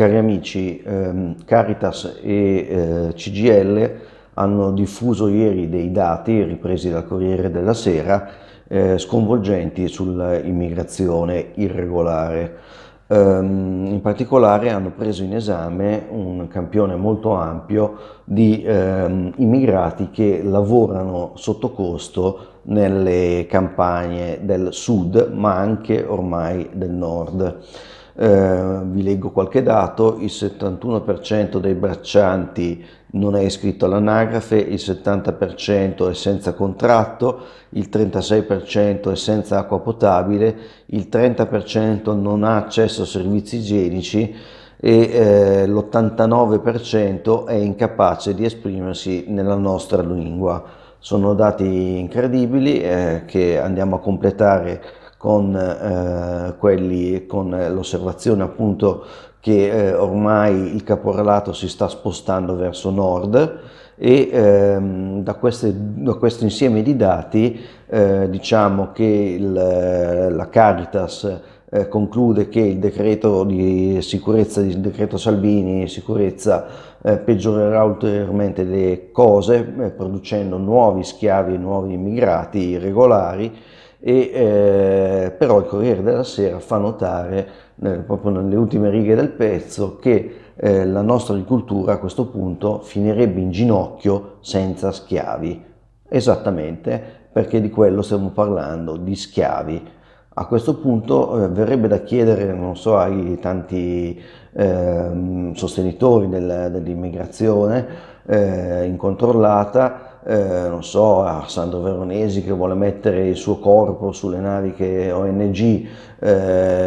cari amici, ehm, Caritas e eh, CGL hanno diffuso ieri dei dati ripresi dal Corriere della Sera eh, sconvolgenti sull'immigrazione irregolare. Ehm, in particolare hanno preso in esame un campione molto ampio di ehm, immigrati che lavorano sotto costo nelle campagne del sud ma anche ormai del nord. Eh, vi leggo qualche dato, il 71% dei braccianti non è iscritto all'anagrafe, il 70% è senza contratto, il 36% è senza acqua potabile, il 30% non ha accesso a servizi igienici e eh, l'89% è incapace di esprimersi nella nostra lingua. Sono dati incredibili eh, che andiamo a completare con, eh, quelli, con eh, l'osservazione appunto che eh, ormai il caporalato si sta spostando verso nord e ehm, da, queste, da, questo insieme di dati eh, diciamo che il, eh, la Caritas eh, conclude che il decreto di sicurezza, il decreto Salvini sicurezza eh, peggiorerà ulteriormente le cose producendo nuovi schiavi e nuovi immigrati irregolari e, eh, però il Corriere della Sera fa notare eh, proprio nelle ultime righe del pezzo che eh, la nostra agricoltura a questo punto finirebbe in ginocchio senza schiavi. Esattamente, perché di quello stiamo parlando, di schiavi. A questo punto eh, verrebbe da chiedere, non so, ai tanti eh, sostenitori del, dell'immigrazione eh, incontrollata eh, non so, a Sandro Veronesi che vuole mettere il suo corpo sulle navi che ONG, eh,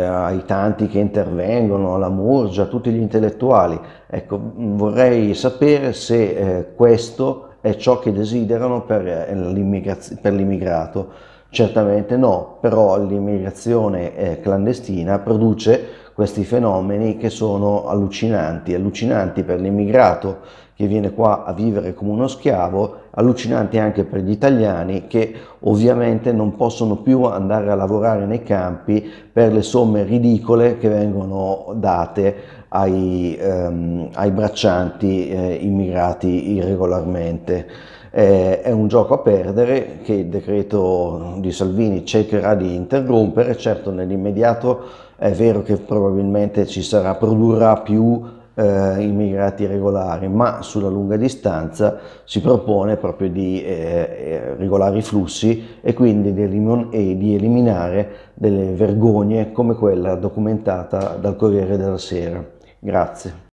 ai tanti che intervengono, alla Murgia, a tutti gli intellettuali. Ecco, vorrei sapere se eh, questo è ciò che desiderano per, eh, per l'immigrato. Certamente no, però l'immigrazione eh, clandestina produce questi fenomeni che sono allucinanti, allucinanti per l'immigrato che viene qua a vivere come uno schiavo, allucinanti anche per gli italiani che ovviamente non possono più andare a lavorare nei campi per le somme ridicole che vengono date ai, ehm, ai braccianti eh, immigrati irregolarmente eh, è un gioco a perdere che il decreto di Salvini cercherà di interrompere, certo nell'immediato è vero che probabilmente ci sarà, produrrà più eh, immigrati regolari, ma sulla lunga distanza si propone proprio di eh, eh regolare i flussi e quindi di, eliminare delle vergogne come quella documentata dal Corriere della Sera. Grazie.